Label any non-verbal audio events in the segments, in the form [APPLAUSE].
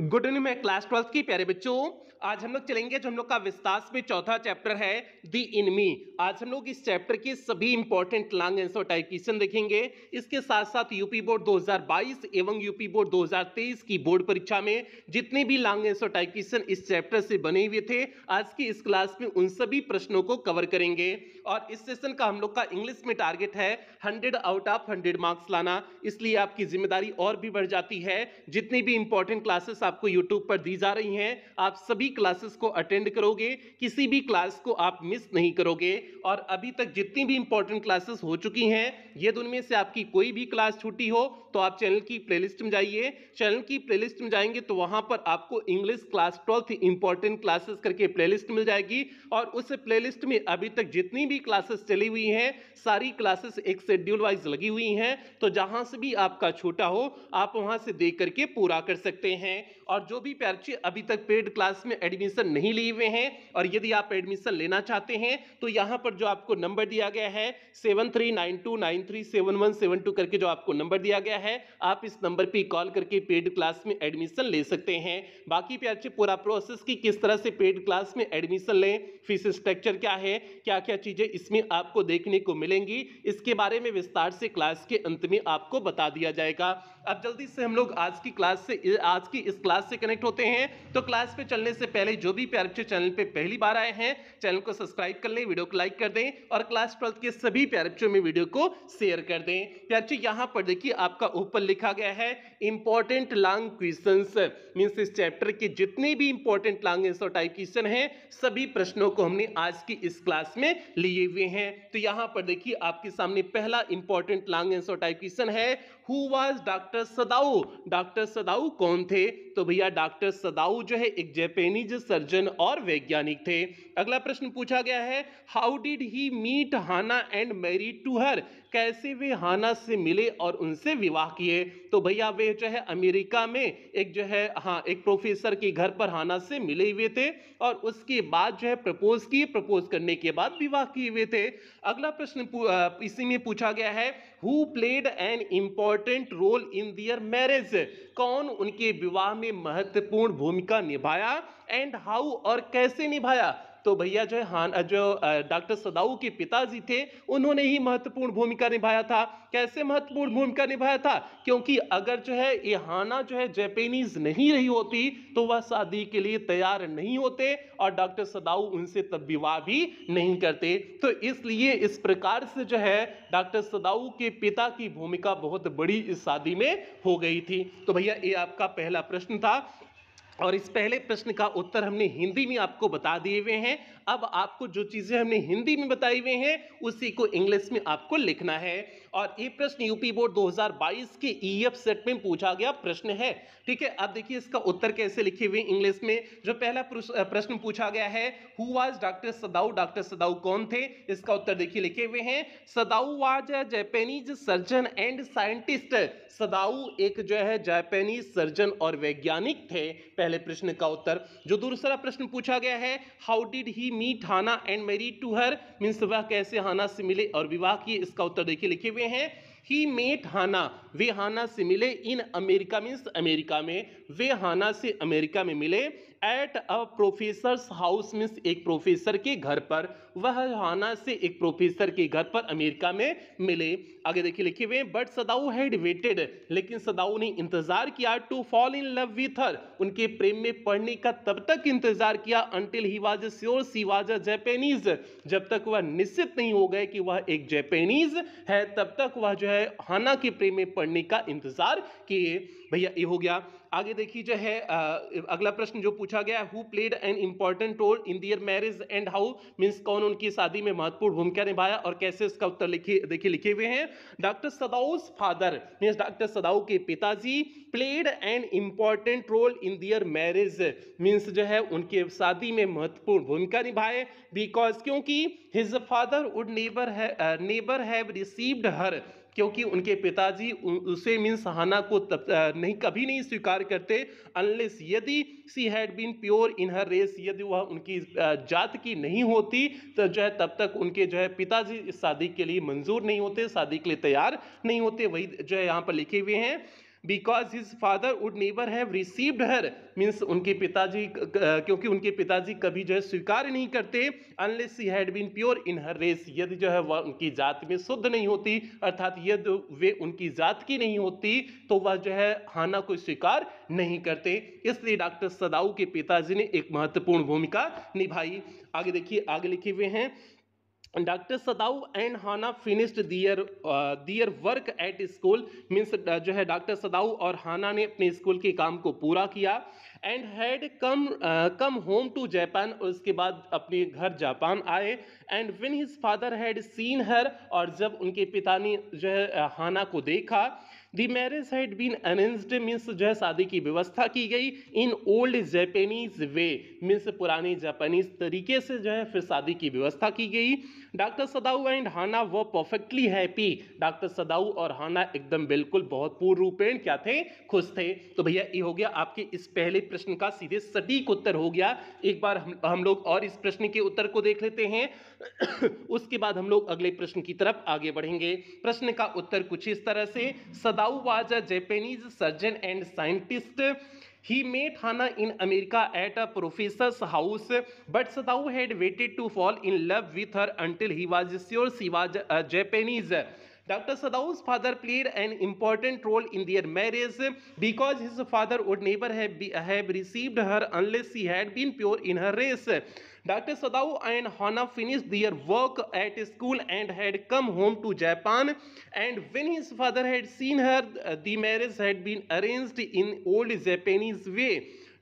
Good evening मैं class twelfth की प्यारे बच्चों आज हम लोग चलेंगे जो हम लोग का विस्तार में चौथा चैप्टर है दी इनमी आज हम लोग इस चैप्टर की सभी important long answer type question देखेंगे इसके साथ साथ यूपी बोर्ड 2022 एवं यूपी बोर्ड 2023 की बोर्ड परीक्षा में जितने भी लॉन्ग एंसर टाइप क्वेश्चन इस चैप्टर से बने हुए थे आज की इस क्लास में उन सभी प्रश्नों को कवर करेंगे और इस सेशन का हम लोग का इंग्लिश में टारगेट है hundred out of hundred marks लाना इसलिए आपकी जिम्मेदारी और भी बढ़ जाती है जितनी भी इंपॉर्टेंट क्लासेस आपको यूट्यूब पर दी जा रही हैं आप सभी क्लासेस को अटेंड करोगे किसी भी क्लास को आप मिस नहीं करोगे और अभी तक जितनी भी इंपॉर्टेंट क्लासेस हो चुकी हैं यदि तो उनमें से आपकी कोई भी क्लास छुट्टी हो तो आप चैनल की प्लेलिस्ट में जाइए चैनल की प्लेलिस्ट में जाएंगे तो वहां पर आपको English class twelfth important classes करके प्लेलिस्ट मिल जाएगी और उस प्लेलिस्ट में अभी तक जितनी भी भी क्लासेस चली हुई हैं सारी क्लासेस एक शेड्यूल वाइज लगी हुई हैं तो जहां से भी आपका छोटा हो आप वहां से देख करके पूरा कर सकते हैं और जो भी पैरचे अभी तक पेड क्लास में एडमिशन नहीं लिए हुए हैं और यदि आप एडमिशन लेना चाहते हैं तो यहाँ पर जो आपको नंबर दिया गया है सेवन करके जो आपको नंबर दिया गया है आप इस नंबर पर कॉल करके पेड क्लास में एडमिशन ले सकते हैं बाकी प्यार्चे पूरा प्रोसेस की किस तरह से पेड क्लास में एडमिशन लें फीस स्ट्रक्चर क्या है क्या क्या चीज़ें चीज़ें इसमें आपको देखने को मिलेंगी इसके बारे में विस्तार से क्लास के अंत में आपको बता दिया जाएगा अब जल्दी से हम लोग आज की क्लास से आज की इस क्लास से कनेक्ट होते हैं तो क्लास पे चलने से पहले जो भी प्यारे बच्चे चैनल पे पहली बार आए हैं चैनल को सब्सक्राइब कर लें वीडियो को लाइक कर दें और क्लास ट्वेल्थ के सभी प्यारे बच्चों में वीडियो को शेयर कर दें प्यारे बच्चे यहाँ पर देखिए आपका ऊपर लिखा गया है इंपॉर्टेंट लॉन्ग क्वेश्चन मीन्स इस चैप्टर के जितने भी important long answer type question है सभी प्रश्नों को हमने आज की इस क्लास में लिए हुए हैं तो यहाँ पर देखिए आपके सामने पहला important long answer type question है who was doctor doctor Sadao doctor Sadao कौन थे तो भैया डॉक्टर सदाऊ जो है एक जैपेनीज सर्जन और वैज्ञानिक थे अगला प्रश्न पूछा गया है how did he meet Hana and marry to her कैसी भी हाना से मिले और उनसे विवाह किए तो भैया वे जो है अमेरिका में एक जो है हाँ एक प्रोफेसर के घर पर हाना से मिले हुए थे और उसके बाद जो है प्रपोज किए प्रपोज करने के बाद विवाह किए हुए थे अगला प्रश्न इसी में पूछा गया है who played an important role in their marriage कौन उनके विवाह में महत्वपूर्ण भूमिका निभाया एंड हाउ और कैसे निभाया तो भैया जो है हान जो डॉक्टर सदाऊ के पिताजी थे उन्होंने ही महत्वपूर्ण भूमिका निभाया था कैसे महत्वपूर्ण भूमिका निभाया था क्योंकि अगर जो है ये हाना जो है जैपेनीज नहीं रही होती तो वह शादी के लिए तैयार नहीं होते और डॉक्टर सदाऊ उनसे तब विवाह भी नहीं करते तो इसलिए इस प्रकार से जो है डॉक्टर सदाऊ के पिता की भूमिका बहुत बड़ी इस शादी में हो गई थी तो भैया ये आपका पहला प्रश्न था और इस पहले प्रश्न का उत्तर हमने हिंदी में आपको बता दिए हुए हैं अब आपको जो चीज़ें हमने हिंदी में बताई हुए हैं उसी को इंग्लिश में आपको लिखना है और ये प्रश्न यूपी बोर्ड 2022 के ईएफ सेट में पूछा गया प्रश्न है ठीक है अब देखिए इसका उत्तर कैसे लिखे हुए इंग्लिश में जो पहला प्रश्न पूछा गया है who was doctor Sadao doctor Sadao कौन थे इसका उत्तर देखिए लिखे हुए हैं Sadao was a Japanese surgeon and scientist Sadao एक जो है जापानीज सर्जन और वैज्ञानिक थे पहले प्रश्न का उत्तर जो दूसरा प्रश्न पूछा गया है how did he meet Hana and marry to her means वह कैसे हाना से मिले और विवाह किए इसका उत्तर देखिए लिखे हुए हैं ही मेट हाना वे हाना से मिले इन अमेरिका मीन्स अमेरिका में वे हाना से अमेरिका में मिले at a professor's house means एक प्रोफेसर के घर पर वह हाना से एक प्रोफेसर के घर पर अमेरिका में मिले आगे देखिए लिखे हुए बट सदाऊ हैड वेटेड लेकिन सदाऊ ने इंतजार किया to fall in love with her उनके प्रेम में पढ़ने का तब तक इंतजार किया until he was sure she was a Japanese जब तक वह निश्चित नहीं हो गए कि वह एक जैपेनीज है तब तक वह जो है है हाना के प्रेम में पढ़ने का इंतजार किए भैया ये हो गया आगे देखिए जो है आ, अगला प्रश्न जो पूछा गया who played an important role in their marriage and how means कौन उनकी शादी में महत्वपूर्ण भूमिका निभाया और कैसे इसका उत्तर लिखे देखिए लिखे हुए हैं doctor Sadao's father means doctor Sadao के पिताजी played an important role in their marriage means जो है उनके शादी में महत्वपूर्ण भूमिका निभाए बिकॉज क्योंकि हिज फादर वुड नेबर है नेबर हैव रिसीव्ड हर क्योंकि उनके पिताजी उसे मीन सहाना को तब नहीं कभी नहीं स्वीकार करते अनलेस यदि she had been pure in her race यदि वह उनकी जात की नहीं होती तो जो है तब तक उनके जो है पिताजी इस शादी के लिए मंजूर नहीं होते शादी के लिए तैयार नहीं होते वही जो है यहाँ पर लिखे हुए हैं because his father would never have received her means उनके पिताजी क्योंकि उनके पिताजी कभी जो है स्वीकार नहीं करते unless she had been pure in her race यदि जो है वह उनकी जात में शुद्ध नहीं होती अर्थात यदि वे उनकी जात की नहीं होती तो वह जो है हाना को स्वीकार नहीं करते इसलिए डॉक्टर सदाऊ के पिताजी ने एक महत्वपूर्ण भूमिका निभाई आगे देखिए आगे लिखे हुए हैं doctor Sadao and Hana finished their their work at school means जो है डॉक्टर सदाऊ और हाना ने अपने स्कूल के काम को पूरा किया and had come come home to Japan और उसके बाद अपने घर जापान आए and when his father had seen her और जब उनके पिता ने जो है हाना uh, को देखा the marriage had been arranged means जो है शादी की व्यवस्था की गई in old Japanese way means पुराने जापानीज तरीके से जो है फिर शादी की व्यवस्था की गई डॉक्टर सदाऊ एंड हाना वो परफेक्टली हैप्पी डॉक्टर सदाऊ और हाना एकदम बिल्कुल बहुत पूर्ण रूपेण क्या थे खुश थे तो भैया ये हो गया आपके इस पहले प्रश्न का सीधे सटीक उत्तर हो गया एक बार हम हम लोग और इस प्रश्न के उत्तर को देख लेते हैं [COUGHS] उसके बाद हम लोग अगले प्रश्न की तरफ आगे बढ़ेंगे प्रश्न का उत्तर कुछ इस तरह से सदा Masao was a Japanese surgeon and scientist. He made Hana in America at a professor's house, but Sadao had waited to fall in love with her until he was sure she was a Japanese. Dr. Sadao's father played an important role in their marriage because his father would never have, be, have received her unless she had been pure in her race. Doctor Sadao and Hana finish their work at school and had come home to Japan and when his father had seen her the marriage had been arranged in old Japanese way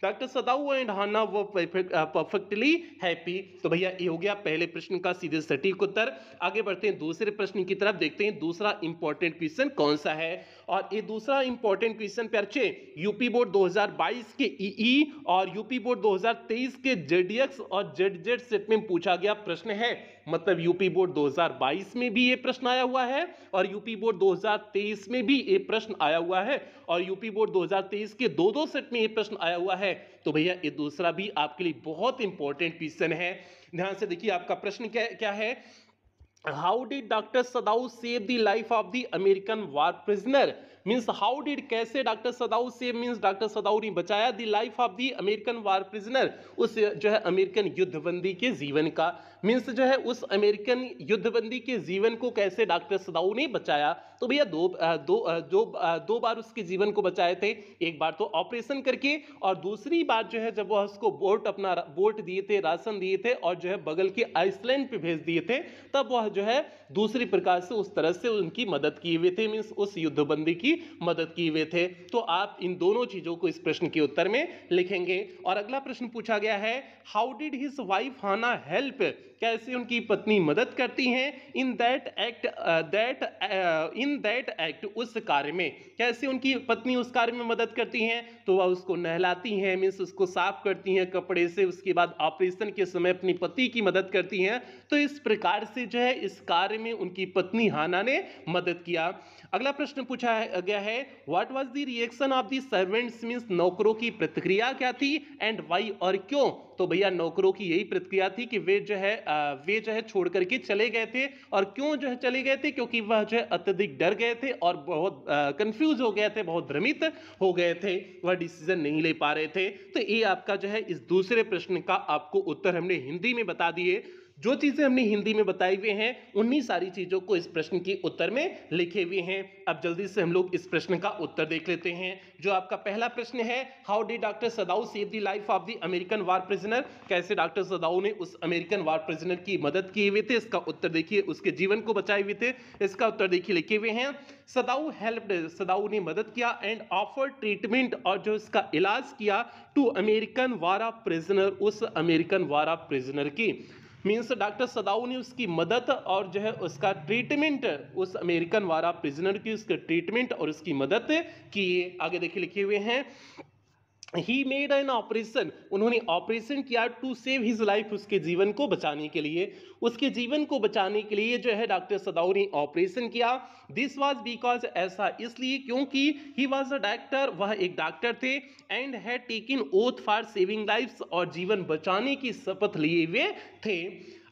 doctor Sadao and Hana वो perfectly happy तो भैया ये हो गया पहले प्रश्न का सीधे सटीक उत्तर आगे बढ़ते हैं दूसरे प्रश्न की तरफ देखते हैं दूसरा इंपॉर्टेंट क्वेश्चन कौन सा है और ये दूसरा इंपॉर्टेंट क्वेश्चन पर्चे यूपी बोर्ड 2022 के ईई e e और यूपी बोर्ड 2023 के जेडीएक्स और जेड सेट में पूछा गया प्रश्न है मतलब यूपी बोर्ड 2022 में भी ये प्रश्न आया हुआ है और यूपी बोर्ड 2023 में भी ये प्रश्न आया हुआ है और यूपी बोर्ड 2023 के दो दो सेट में ये प्रश्न आया हुआ है तो भैया ये दूसरा भी आपके लिए बहुत इंपॉर्टेंट क्वेश्चन है ध्यान से देखिए आपका प्रश्न क्या क्या है how did doctor sadau save the life of the american war prisoner means how did कैसे डॉक्टर सदाऊ से मीन्स डॉक्टर सदाऊ ने बचाया the life of the American war prisoner उस जो है अमेरिकन युद्धबंदी के जीवन का मीन्स जो है उस अमेरिकन युद्धबंदी के जीवन को कैसे डॉक्टर सदाऊ ने बचाया तो भैया दो दो जो दो बार उसके जीवन को बचाए थे एक बार तो ऑपरेशन करके और दूसरी बार जो है जब वह उसको बोट अपना बोट दिए थे राशन दिए थे और जो है बगल के आइसलैंड पे भेज दिए थे तब वह जो है दूसरी प्रकार से उस तरह से उनकी मदद किए हुए थे मीन्स उस युद्धबंदी की मदद किए हुए थे तो आप इन दोनों चीजों को इस प्रश्न के उत्तर में लिखेंगे और अगला प्रश्न पूछा गया है how did his wife Hana help कैसे उनकी पत्नी मदद करती हैं in that act that in that act उस कार्य में कैसे उनकी पत्नी उस कार्य में मदद करती हैं तो वह उसको नहलाती हैं मीन्स उसको साफ करती हैं कपड़े से उसके बाद ऑपरेशन के समय अपनी पति की मदद करती हैं तो इस प्रकार से जो है इस कार्य में उनकी पत्नी हाना ने मदद किया अगला प्रश्न पूछा गया है what was the reaction of the servants means नौकरों की प्रतिक्रिया क्या थी एंड वाई और क्यों तो भैया नौकरों की यही प्रतिक्रिया थी कि वे जो है वे जो है छोड़ करके चले गए थे और क्यों जो है चले गए थे क्योंकि वह जो है अत्यधिक डर गए थे और बहुत कंफ्यूज हो गए थे बहुत भ्रमित हो गए थे वह डिसीजन नहीं ले पा रहे थे तो ये आपका जो है इस दूसरे प्रश्न का आपको उत्तर हमने हिंदी में बता दिए जो चीज़ें हमने हिंदी में बताई हुई हैं उन्हीं सारी चीज़ों को इस प्रश्न के उत्तर में लिखे हुए हैं अब जल्दी से हम लोग इस प्रश्न का उत्तर देख लेते हैं जो आपका पहला प्रश्न है how did doctor Sadao save the life of the American war prisoner कैसे डॉक्टर सदाऊ ने उस अमेरिकन वार प्रिजनर की मदद किए हुए थे इसका उत्तर देखिए उसके जीवन को बचाए हुए थे इसका उत्तर देखिए लिखे हुए हैं सदाऊ हेल्प सदाऊ ने मदद किया एंड ऑफर ट्रीटमेंट और जो इसका इलाज किया टू अमेरिकन वारा प्रिजनर उस अमेरिकन वारा प्रिजनर की मीन्स डॉक्टर सदाऊ ने उसकी मदद और जो है उसका ट्रीटमेंट उस अमेरिकन वारा प्रिजनर की उसके ट्रीटमेंट और उसकी मदद की आगे देखिए लिखे हुए हैं ही मेड एन ऑपरेशन उन्होंने ऑपरेशन किया टू सेव हिज लाइफ उसके जीवन को बचाने के लिए उसके जीवन को बचाने के लिए जो है डॉक्टर सदाऊ ने ऑपरेशन किया दिस वॉज बिकॉज ऐसा इसलिए क्योंकि ही वॉज अ डॉक्टर वह एक डॉक्टर थे and had taken oath for saving life और जीवन बचाने की शपथ लिए हुए थे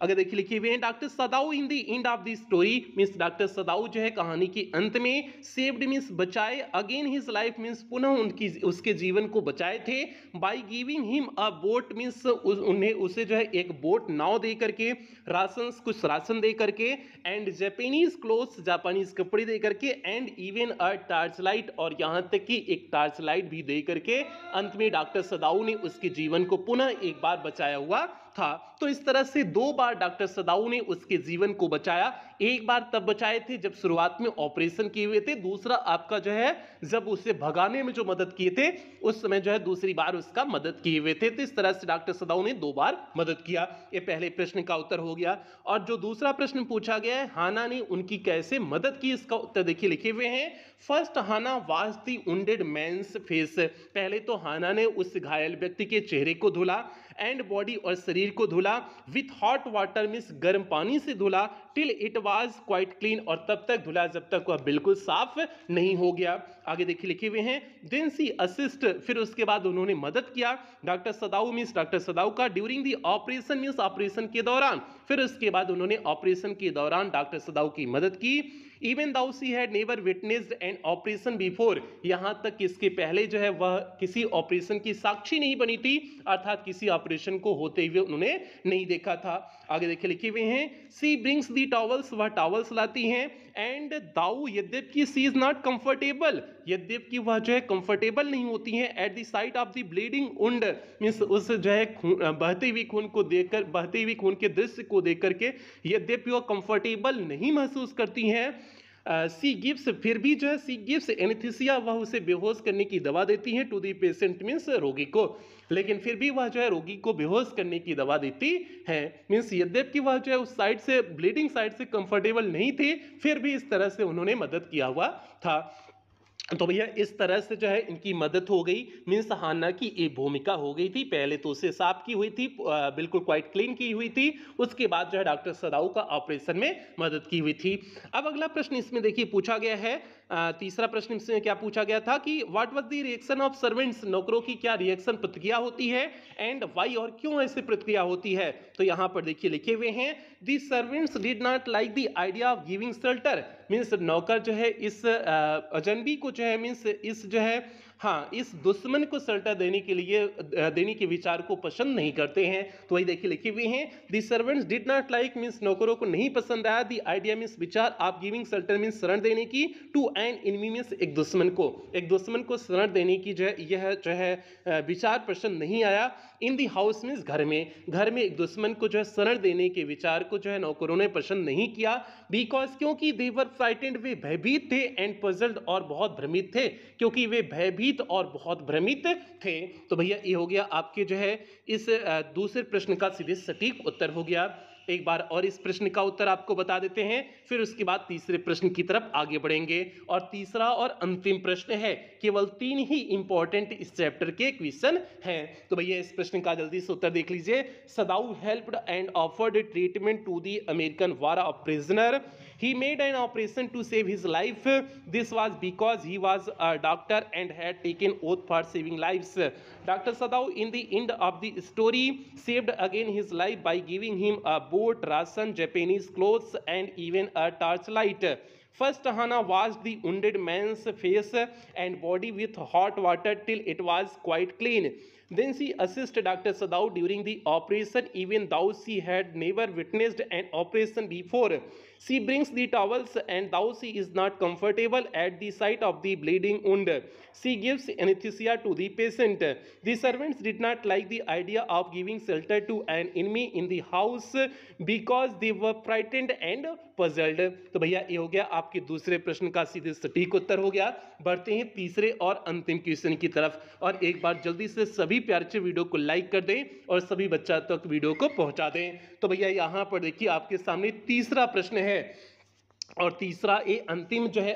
अगर देखिए लिखे हुए हैं doctor Sadao in the end of the story means doctor Sadao जो है कहानी के अंत में सेव्ड मीन्स बचाए अगेन हिज लाइफ मीन्स पुनः उनकी उसके जीवन को बचाए थे by giving him a boat means उन्हें उसे जो है एक बोट नाव दे करके राशन कुछ राशन दे करके एंड जैपनीज क्लोथ जापानीज कपड़े दे करके and even a torch light और यहाँ तक कि एक टार्च लाइट भी दे करके अंत में डॉक्टर सदाऊ ने उसके जीवन को पुनः एक बार बचाया हुआ था तो इस तरह से दो बार डॉक्टर सदाऊ ने उसके जीवन को बचाया एक बार तब बचाए थे जब शुरुआत में ऑपरेशन किए हुए थे दूसरा आपका जो है जब उसे भगाने में जो मदद किए थे उस समय जो है दूसरी बार उसका मदद किए हुए थे तो इस तरह से डॉक्टर सदाऊ ने दो बार मदद किया ये पहले प्रश्न का उत्तर हो गया और जो दूसरा प्रश्न पूछा गया है हाना ने उनकी कैसे मदद की इसका उत्तर देखिए लिखे हुए हैं फर्स्ट हाना वाज दी उंडेड मैं फेस पहले तो हाना ने उस घायल व्यक्ति के चेहरे को धुला एंड बॉडी और शरीर को धुला विथ हॉट वाटर मीन्स गर्म पानी से धुला till it was quite clean और तब तक धुला जब तक वह बिल्कुल साफ नहीं हो गया आगे देखिए लिखे हुए हैं देन सी असिस्ट फिर उसके बाद उन्होंने मदद किया doctor Sadao means doctor Sadao का during the operation means operation के दौरान फिर उसके बाद उन्होंने ऑपरेशन के दौरान डॉक्टर सदाऊ की मदद की even though she had never witnessed an operation before यहाँ तक इसके पहले जो है वह किसी ऑपरेशन की साक्षी नहीं बनी थी अर्थात किसी ऑपरेशन को होते हुए उन्होंने नहीं देखा था आगे देखिए लिखे हुए हैं सी ब्रिंग्स दी टॉवल्स वह टॉवल्स लाती हैं एंड दाऊ यद्यपि सी इज नॉट कंफर्टेबल यद्यपि वह जो है कंफर्टेबल नहीं होती है at the sight of the bleeding उंड मीन्स उस जो है बहते हुई खून को देखकर बहते हुई खून के दृश्य को देख करके यद्यपि वह कंफर्टेबल नहीं महसूस करती हैं सी गिव्स फिर भी जो है सी गिव्स एनिथिसिया वह उसे बेहोश करने की दवा देती है टू दी पेशेंट मीन्स रोगी को लेकिन फिर भी वह जो है रोगी को बेहोश करने की दवा देती है मीन्स यद्यप कि वह जो है उस साइड से ब्लीडिंग साइड से कंफर्टेबल नहीं थे फिर भी इस तरह से उन्होंने मदद किया हुआ था तो भैया इस तरह से जो है इनकी मदद हो गई मीन्स हाना की एक भूमिका हो गई थी पहले तो उसे साफ की हुई थी बिल्कुल क्वाइट क्लीन की हुई थी उसके बाद जो है डॉक्टर सदाऊ का ऑपरेशन में मदद की हुई थी अब अगला प्रश्न इसमें देखिए पूछा गया है तीसरा प्रश्न इसमें क्या पूछा गया था कि what was the reaction of servants नौकरों की क्या रिएक्शन प्रतिक्रिया होती है एंड वाई और क्यों ऐसी प्रतिक्रिया होती है तो यहाँ पर देखिए लिखे हुए हैं the servants did not like the idea of giving shelter means नौकर जो है इस अजनबी को जो है मीन्स इस जो है हाँ इस दुश्मन को सल्टा देने के लिए देने के विचार को पसंद नहीं करते हैं तो वही देखिए लिखे हुए हैं the servants did not like means नौकरों को नहीं पसंद आया दी आइडिया मीन्स विचार आप गिविंग सल्टर मीन्स शरण देने की टू एन इनमी मीन्स एक दुश्मन को एक दुश्मन को शरण देने की जो है यह जो है विचार पसंद नहीं आया इन दी हाउस मीन्स घर में घर में एक दुश्मन को जो है शरण देने के विचार को जो है नौकरों ने पसंद नहीं किया बिकॉज क्योंकि दे वर फ्राइटेंड वे भयभीत थे एंड पजल्ड और बहुत भ्रमित थे क्योंकि वे भयभीत भयभीत और बहुत भ्रमित थे तो भैया ये हो गया आपके जो है इस दूसरे प्रश्न का सीधे सटीक उत्तर हो गया एक बार और इस प्रश्न का उत्तर आपको बता देते हैं फिर उसके बाद तीसरे प्रश्न की तरफ आगे बढ़ेंगे और तीसरा और अंतिम प्रश्न है केवल तीन ही इंपॉर्टेंट इस चैप्टर के क्वेश्चन हैं तो भैया इस प्रश्न का जल्दी से उत्तर देख लीजिए Sadao helped and offered treatment to the American war of prisoner He made an operation to save his life. This was because he was a doctor and had taken oath for saving lives. Dr. Sadao, in the end of the story, saved again his life by giving him a boat, ration, Japanese clothes, and even a torchlight. First, Hana washed the wounded man's face and body with hot water till it was quite clean. Then she assisted Dr. Sadao during the operation even though she had never witnessed an operation before. She brings the towels and though she is not comfortable at the sight of the bleeding wound, she gives anesthesia to the patient. The servants did not like the idea of giving shelter to an enemy in the house because they were frightened and puzzled तो भैया ये हो गया आपके दूसरे प्रश्न का सीधे सटीक उत्तर हो गया बढ़ते हैं तीसरे और अंतिम क्वेश्चन की तरफ और एक बार जल्दी से सभी प्यारे वीडियो को लाइक कर दें और सभी बच्चा तक वीडियो को पहुंचा दें तो भैया यहाँ पर देखिए आपके सामने तीसरा प्रश्न है और तीसरा ये अंतिम जो है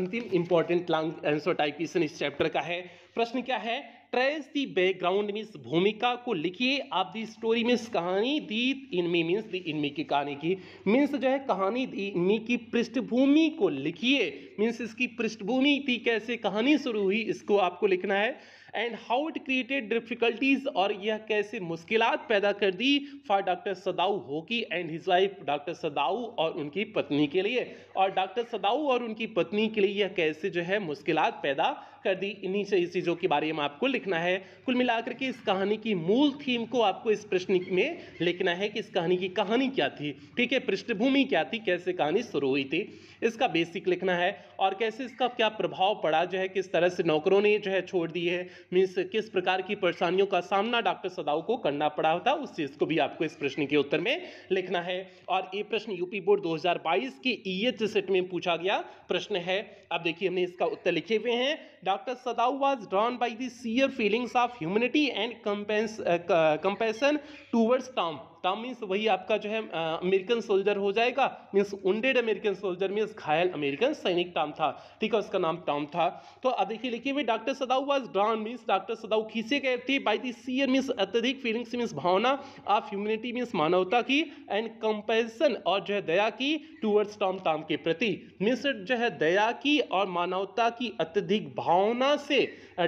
अंतिम important long answer type question इस चैप्टर का है प्रश्न क्या है ट्रेस दी बैकग्राउंड मीन्स भूमिका को लिखिए आप दी स्टोरी मीन्स कहानी the enemy means the enemy की कहानी की मीन्स जो है कहानी दी इनमी की पृष्ठभूमि को लिखिए मीन्स इसकी पृष्ठभूमि थी कैसे कहानी शुरू हुई इसको आपको लिखना है and how it created difficulties और यह कैसे मुश्किल पैदा कर दी for doctor Sadao Hoki and his wife doctor Sadao और उनकी पत्नी के लिए और डॉक्टर सदाऊ और उनकी पत्नी के लिए यह कैसे जो है मुश्किल पैदा कर दी इन्हीं से चीज़ों के बारे में आपको लिखना है कुल मिलाकर के इस कहानी की मूल थीम को आपको इस प्रश्न में लिखना है कि इस कहानी की कहानी क्या थी ठीक है पृष्ठभूमि क्या थी कैसे कहानी शुरू हुई थी इसका बेसिक लिखना है और कैसे इसका क्या प्रभाव पड़ा जो है किस तरह से नौकरों ने जो है छोड़ दी है मीन्स किस प्रकार की परेशानियों का सामना डॉक्टर सदाओ को करना पड़ा होता उस चीज़ को भी आपको इस प्रश्न के उत्तर में लिखना है और ये प्रश्न यूपी बोर्ड 2022 के ईएच e सेट में पूछा गया प्रश्न है अब देखिए हमने इसका उत्तर लिखे हुए हैं Dr. Sadao was drawn by the sheer feelings of humanity and compass, uh, compassion towards Tom. Tom means वही आपका जो है अमेरिकन सोल्जर हो जाएगा means wounded American soldier means घायल अमेरिकन सैनिक टॉम था ठीक है उसका नाम टॉम था तो अब देखिए लिखिए भाई doctor Sadao was drawn means doctor Sadao खींचे गए थे बाई दी सीयर मीन्स अत्यधिक फीलिंग्स मीन्स भावना ऑफ ह्यूमिनिटी मीन्स मानवता की एंड कंपेरिजन और जो है दया की टूवर्ड्स टॉम टॉम के प्रति मीन्स जो है दया की और मानवता की अत्यधिक भावना से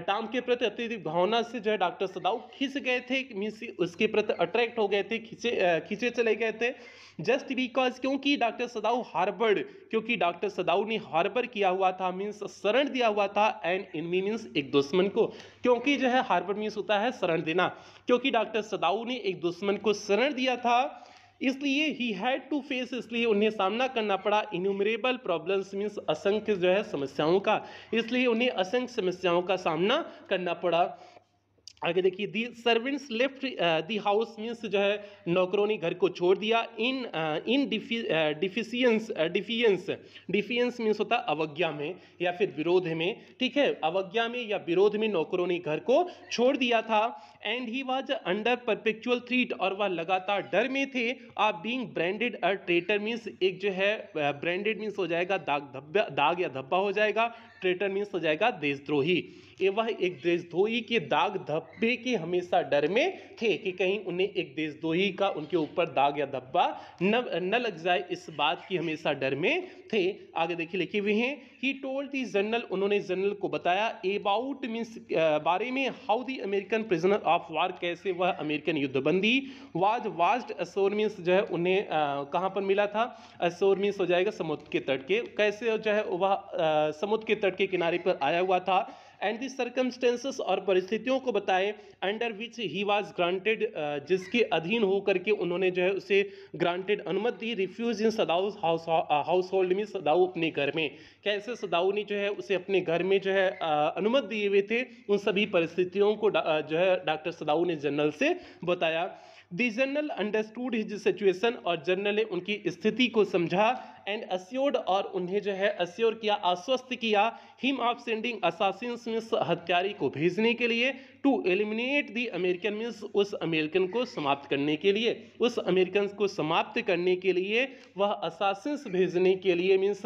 टॉम के प्रति अत्यधिक भावना से जो है डॉक्टर सदाऊ खींच गए थे मीन्स उसके प्रति अट्रैक्ट हो गए थे खींचे खींचे चले गए थे जस्ट बिकॉज क्योंकि डॉक्टर सदाऊ हार्बर्ड क्योंकि डॉक्टर सदाऊ ने हार्बर किया हुआ था मीन्स शरण दिया हुआ था एंड इनमी मीन्स एक दुश्मन को क्योंकि जो है हार्बर मीन्स होता है शरण देना क्योंकि डॉक्टर सदाऊ ने एक दुश्मन को शरण दिया था इसलिए ही हैड टू फेस इसलिए उन्हें सामना करना पड़ा इन्यूमरेबल प्रॉब्लम्स मीन्स असंख्य जो है समस्याओं का इसलिए उन्हें असंख्य समस्याओं का सामना करना पड़ा आगे देखिए the servants left the house means जो है नौकरों ने घर को छोड़ दिया इन इन डिफिशियंस डिफियंस डिफियंस मीन्स होता है अवज्ञा में या फिर विरोध में ठीक है अवज्ञा में या विरोध में नौकरों ने घर को छोड़ दिया था and he was under perpetual threat और वह लगातार डर में थे of being branded a traitor means एक जो है ब्रांडेड मीन्स हो जाएगा दाग धब्बा दाग या धब्बा हो जाएगा ट्रेटर मीन्स हो जाएगा देशद्रोही वह एक देशद्रोही के दाग धब्बे के हमेशा डर में थे कि कहीं उन्हें एक देशद्रोही का उनके ऊपर दाग या धब्बा न न लग जाए इस बात की हमेशा डर में थे आगे देखिए लिखे हुए हैं ही टोल दी जनरल उन्होंने जनरल को बताया एबाउट मीन्स बारे में how the American prisoner of war कैसे वह अमेरिकन युद्धबंदी वाज वास्ट असोर मीन्स जो है उन्हें कहाँ पर मिला था असोर मीन्स हो जाएगा समुद्र के तट के कैसे जो है वह समुद्र के तट के किनारे पर आया हुआ था एंड दी सर्कमस्टेंसेस और परिस्थितियों को बताएं under which he was granted जिसके अधीन होकर के उन्होंने जो है उसे ग्रांटेड अनुमति दी refuge in Sadao household uh, में सदाऊ अपने घर में कैसे सदाऊ ने जो है उसे अपने घर में जो है uh, अनुमति दिए हुए थे उन सभी परिस्थितियों को uh, जो है डॉक्टर सदाऊ ने जनरल से बताया the general understood his situation और जनरल ने उनकी स्थिति को समझा एंड अस्योर्ड और उन्हें जो है अस्योर किया आश्वस्त किया him of sending assassins means हत्यारी को भेजने के लिए to eliminate the American means उस अमेरिकन को समाप्त करने के लिए उस अमेरिकन को समाप्त करने के लिए वह असासिन्स भेजने के लिए मीन्स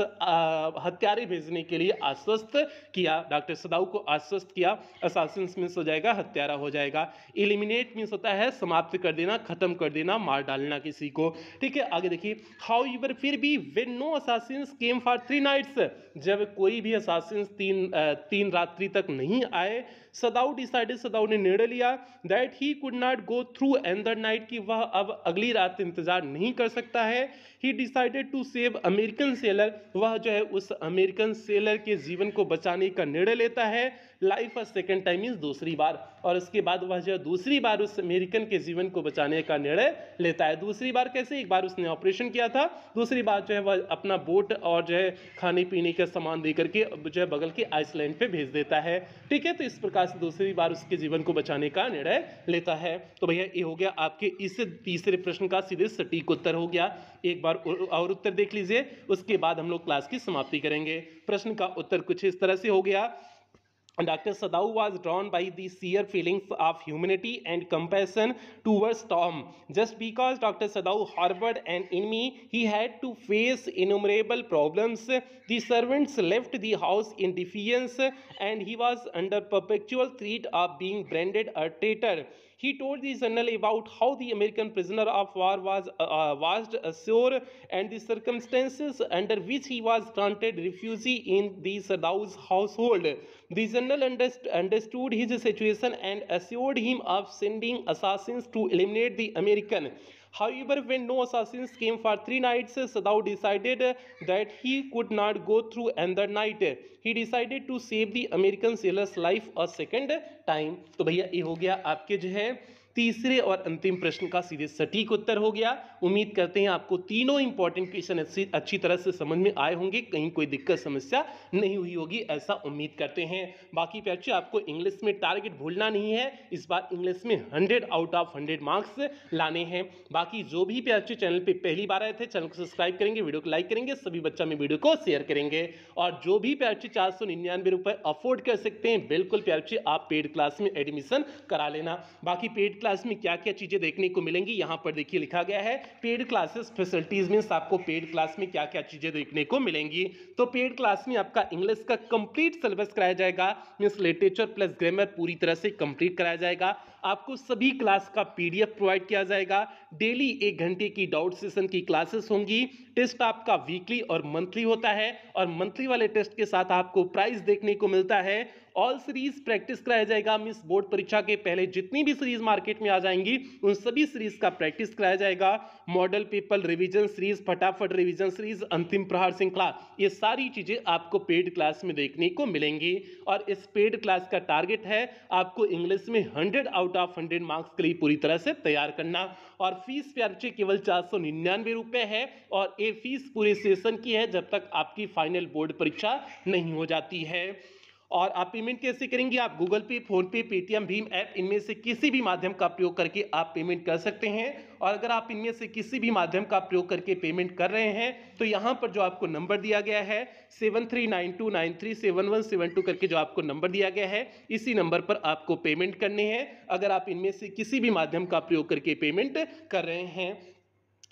हत्यारे भेजने के लिए आश्वस्त किया डॉक्टर सदाऊ को आश्वस्त किया असासिन्स मीन्स हो जाएगा हत्यारा हो जाएगा एलिमिनेट मीन्स होता है समाप्त कर देना खत्म कर देना मार डालना किसी को ठीक है आगे देखिए हाउ यूवर फिर भी वे when no assassin came for three nights जब कोई भी असासिन तीन तीन रात्रि तक नहीं आए सदाऊ डिसाइडेड सदाऊ ने निर्णय लिया that he could not go through the night कि वह अब अगली रात इंतजार नहीं कर सकता है he decided to save American sailor वह जो है उस अमेरिकन सेलर के जीवन को बचाने का निर्णय लेता है लाइफ और सेकेंड टाइम मीन्स दूसरी बार और उसके बाद वह जो दूसरी बार उस अमेरिकन के जीवन को बचाने का निर्णय लेता है दूसरी बार कैसे एक बार उसने ऑपरेशन किया था दूसरी बार जो है वह अपना बोट और जो है खाने पीने का सामान दे करके जो है बगल के आइसलैंड पे भेज देता है ठीक है तो इस प्रकार से दूसरी बार उसके जीवन को बचाने का निर्णय लेता है तो भैया ये हो गया आपके इस तीसरे प्रश्न का सीधे सटीक उत्तर हो गया एक बार और उत्तर देख लीजिए उसके बाद हम लोग क्लास की समाप्ति करेंगे प्रश्न का उत्तर कुछ इस तरह से हो गया Dr. Sadhu was drawn by the sheer feelings of humanity and compassion towards Tom. Just because Dr. Sadhu harbored an enemy, he had to face innumerable problems. The servants left the house in defiance, and he was under perpetual threat of being branded a traitor. He told the journal about how the American prisoner of war was uh, uh, uh and the circumstances under which he was granted refuge in the Sadao's household. The journal underst understood his situation and assured him of sending assassins to eliminate the American. However, when no assassins came for three nights, Sadao decided that he could not go through another night. He decided to save the American sailor's life a second time. तो भैया ये हो गया आपके जो है तीसरे और अंतिम प्रश्न का सीधे सटीक उत्तर हो गया उम्मीद करते हैं आपको तीनों इंपॉर्टेंट क्वेश्चन अच्छी तरह से समझ में आए होंगे कहीं कोई दिक्कत समस्या नहीं हुई होगी ऐसा उम्मीद करते हैं बाकी पैचे आपको इंग्लिश में टारगेट भूलना नहीं है इस बार इंग्लिश में hundred out of hundred marks लाने हैं बाकी जो भी पैचे चैनल पर पहली बार आए थे चैनल को सब्सक्राइब करेंगे वीडियो को लाइक करेंगे सभी बच्चा में वीडियो को शेयर करेंगे और जो भी पैचे चार सौ निन्यानवे रुपए अफोर्ड कर सकते हैं बिल्कुल पैचे आप पेड क्लास में एडमिशन करा लेना बाकी पेड क्लास में क्या क्या चीज़ें देखने को मिलेंगी यहाँ पर देखिए लिखा गया है पेड क्लासेस फैसिलिटीज मीन्स आपको पेड क्लास में क्या क्या चीज़ें देखने को मिलेंगी तो पेड क्लास में आपका इंग्लिश का कंप्लीट सिलेबस कराया जाएगा मीन्स लिटरेचर प्लस ग्रामर पूरी तरह से कंप्लीट कराया जाएगा आपको सभी क्लास का पीडीएफ प्रोवाइड किया जाएगा डेली एक घंटे की डाउट सेशन की क्लासेस होंगी टेस्ट आपका वीकली और मंथली होता है और मंथली वाले टेस्ट के साथ आपको प्राइज देखने को मिलता है ऑल सीरीज प्रैक्टिस कराया जाएगा मिस बोर्ड परीक्षा के पहले जितनी भी सीरीज मार्केट में आ जाएंगी उन सभी सीरीज का प्रैक्टिस कराया जाएगा मॉडल पेपर रिवीजन सीरीज फटाफट रिवीजन सीरीज अंतिम प्रहार श्रृंखला ये सारी चीजें आपको पेड क्लास में देखने को मिलेंगी और इस पेड क्लास का टारगेट है आपको इंग्लिश में hundred out out of hundred marks के लिए पूरी तरह से तैयार करना और फीस पर्चे केवल चार सौ निन्यानवे रुपए है और ये फीस पूरे सेशन की है जब तक आपकी फाइनल बोर्ड परीक्षा नहीं हो जाती है और आप पेमेंट कैसे करेंगे आप गूगल पे फोन पे पेटीएम भीम ऐप इनमें से किसी भी माध्यम का प्रयोग करके आप पेमेंट कर सकते हैं और अगर आप इनमें से किसी भी माध्यम का प्रयोग करके पेमेंट कर रहे हैं तो यहाँ पर जो आपको नंबर दिया गया है seven three nine two nine three seven one seven two करके जो आपको नंबर दिया गया है इसी नंबर पर आपको पेमेंट करनी है अगर आप इनमें से किसी भी माध्यम का प्रयोग करके पेमेंट कर रहे हैं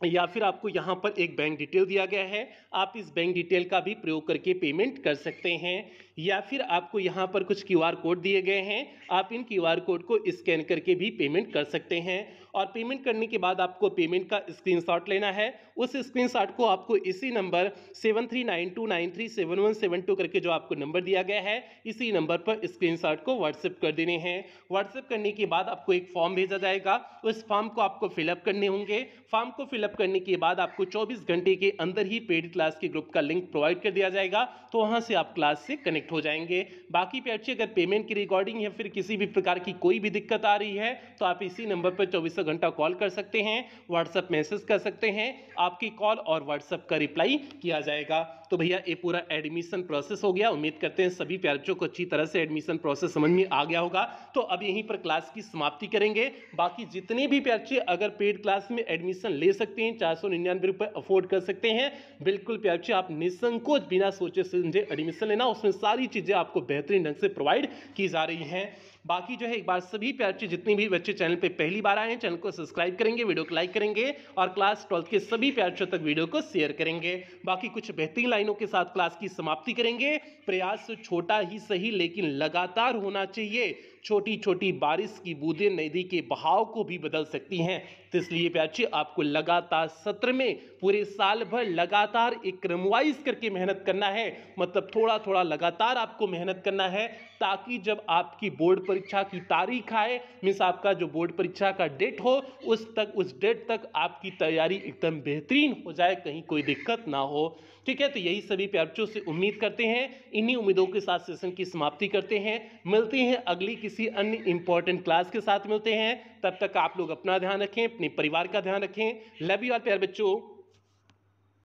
या फिर आपको यहाँ पर एक बैंक डिटेल दिया गया है आप इस बैंक डिटेल का भी प्रयोग करके पेमेंट कर सकते हैं या फिर आपको यहाँ पर कुछ क्यू कोड दिए गए हैं आप इन क्यू कोड को स्कैन करके भी पेमेंट कर सकते हैं और पेमेंट करने के बाद आपको पेमेंट का स्क्रीन लेना है उस स्क्रीन को आपको इसी number seven three nine two nine three seven one seven two करके जो आपको नंबर दिया गया है इसी नंबर पर स्क्रीन को व्हाट्सएप कर देने हैं व्हाट्सएप करने के बाद आपको एक फॉर्म भेजा जाएगा उस फॉर्म को आपको फिलअप करने होंगे फॉर्म को फिलअप करने के बाद आपको चौबीस घंटे के अंदर ही पेड क्लास के ग्रुप का लिंक प्रोवाइड कर दिया जाएगा तो वहाँ से आप क्लास से कनेक्ट कनेक्ट हो जाएंगे बाकी पे अच्छी अगर पेमेंट की रिकॉर्डिंग या फिर किसी भी प्रकार की कोई भी दिक्कत आ रही है तो आप इसी नंबर पर चौबीसों घंटा कॉल कर सकते हैं व्हाट्सअप मैसेज कर सकते हैं आपकी कॉल और व्हाट्सअप का रिप्लाई किया जाएगा तो भैया ये पूरा एडमिशन प्रोसेस हो गया उम्मीद करते हैं सभी प्यार बच्चों को अच्छी तरह से एडमिशन प्रोसेस समझ में आ गया होगा तो अब यहीं पर क्लास की समाप्ति करेंगे बाकी जितने भी प्यार बच्चे अगर पेड क्लास में एडमिशन ले सकते हैं चार सौ निन्यानवे रुपये अफोर्ड कर सकते हैं बिल्कुल प्यार बच्चे आप निसंकोच बिना सोचे समझे एडमिशन लेना उसमें सारी चीज़ें आपको बेहतरीन ढंग से प्रोवाइड की जा रही हैं बाकी जो है एक बार सभी प्यारे जितने भी बच्चे चैनल पर पहली बार आए हैं चैनल को सब्सक्राइब करेंगे वीडियो को लाइक करेंगे और क्लास ट्वेल्थ के सभी प्यारे तक वीडियो को शेयर करेंगे बाकी कुछ बेहतरीन लाइनों के साथ क्लास की समाप्ति करेंगे प्रयास छोटा ही सही लेकिन लगातार होना चाहिए छोटी छोटी बारिश की बूंदें नदी के बहाव को भी बदल सकती हैं तो इसलिए प्याची आपको लगातार सत्र में पूरे साल भर लगातार एक क्रमवाइज करके मेहनत करना है मतलब थोड़ा थोड़ा लगातार आपको मेहनत करना है ताकि जब आपकी बोर्ड परीक्षा की तारीख आए मीन्स आपका जो बोर्ड परीक्षा का डेट हो उस तक उस डेट तक आपकी तैयारी एकदम बेहतरीन हो जाए कहीं कोई दिक्कत ना हो ठीक है तो यही सभी प्यार बच्चों से उम्मीद करते हैं इन्हीं उम्मीदों के साथ सेशन की समाप्ति करते हैं मिलते हैं अगली किसी अन्य इंपॉर्टेंट क्लास के साथ मिलते हैं तब तक आप लोग अपना ध्यान रखें अपने परिवार का ध्यान रखें लव यू और प्यार बच्चों